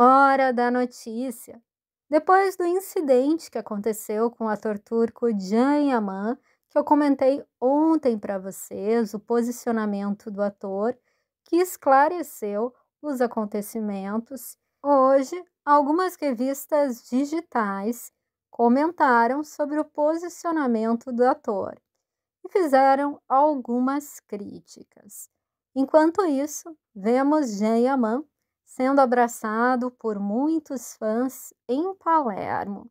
Hora da notícia! Depois do incidente que aconteceu com o ator turco Jan Yaman, que eu comentei ontem para vocês, o posicionamento do ator, que esclareceu os acontecimentos, hoje algumas revistas digitais comentaram sobre o posicionamento do ator e fizeram algumas críticas. Enquanto isso, vemos Jan Yaman sendo abraçado por muitos fãs em Palermo.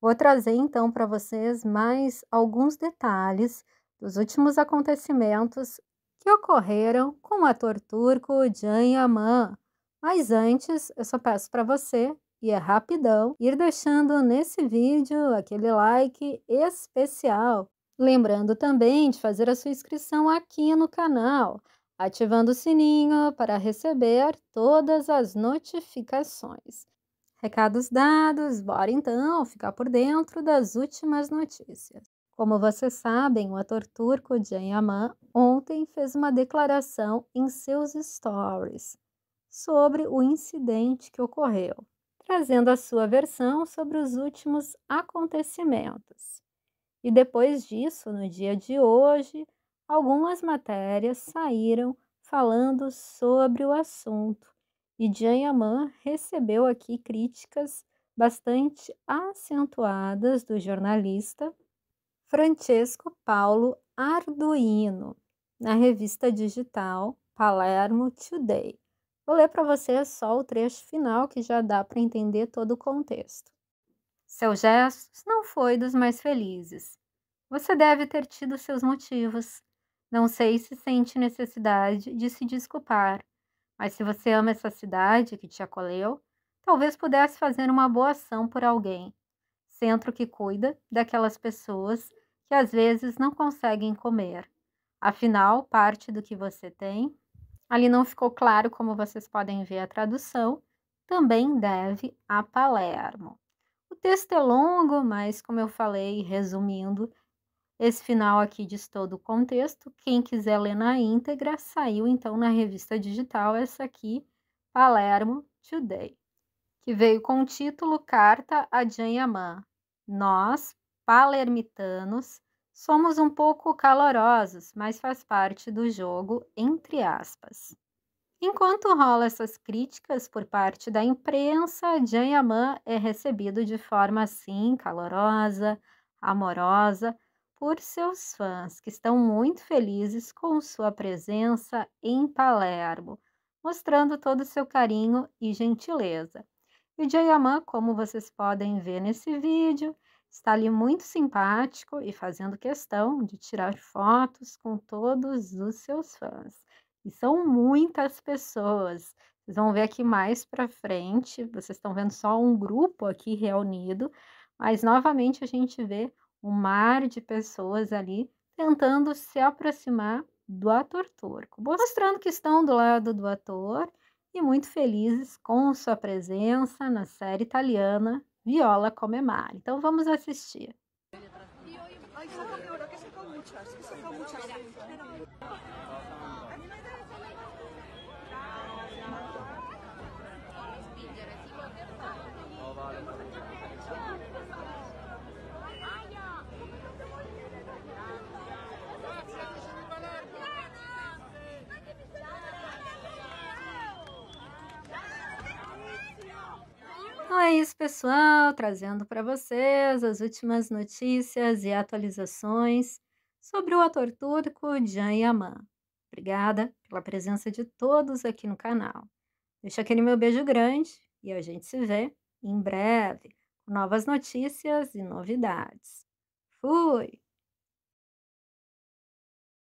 Vou trazer então para vocês mais alguns detalhes dos últimos acontecimentos que ocorreram com o ator turco Can Yaman. Mas antes, eu só peço para você, e é rapidão, ir deixando nesse vídeo aquele like especial. Lembrando também de fazer a sua inscrição aqui no canal ativando o sininho para receber todas as notificações. Recados dados, bora então ficar por dentro das últimas notícias. Como vocês sabem, o ator turco Jan Yaman ontem fez uma declaração em seus stories sobre o incidente que ocorreu, trazendo a sua versão sobre os últimos acontecimentos. E depois disso, no dia de hoje, algumas matérias saíram falando sobre o assunto e Jan Yaman recebeu aqui críticas bastante acentuadas do jornalista Francesco Paulo Arduino na revista digital Palermo Today. Vou ler para você só o trecho final que já dá para entender todo o contexto. Seu gesto não foi dos mais felizes. Você deve ter tido seus motivos. Não sei se sente necessidade de se desculpar, mas se você ama essa cidade que te acolheu, talvez pudesse fazer uma boa ação por alguém. Centro que cuida daquelas pessoas que às vezes não conseguem comer. Afinal, parte do que você tem. Ali não ficou claro como vocês podem ver a tradução, também deve a Palermo. O texto é longo, mas como eu falei, resumindo, esse final aqui diz todo o contexto. Quem quiser ler na íntegra, saiu então na revista digital essa aqui, Palermo Today, que veio com o título Carta a Janhamã. Nós, palermitanos, somos um pouco calorosos, mas faz parte do jogo, entre aspas. Enquanto rola essas críticas por parte da imprensa, Janhamã é recebido de forma assim, calorosa, amorosa, por seus fãs, que estão muito felizes com sua presença em Palermo, mostrando todo o seu carinho e gentileza. E Jayaman, como vocês podem ver nesse vídeo, está ali muito simpático e fazendo questão de tirar fotos com todos os seus fãs. E são muitas pessoas. Vocês vão ver aqui mais para frente, vocês estão vendo só um grupo aqui reunido, mas novamente a gente vê um mar de pessoas ali tentando se aproximar do ator turco, mostrando que estão do lado do ator e muito felizes com sua presença na série italiana Viola Come Mare. Então vamos assistir. Então é isso, pessoal, trazendo para vocês as últimas notícias e atualizações sobre o ator turco Can Yaman. Obrigada pela presença de todos aqui no canal. Deixa aquele meu beijo grande e a gente se vê em breve com novas notícias e novidades. Fui!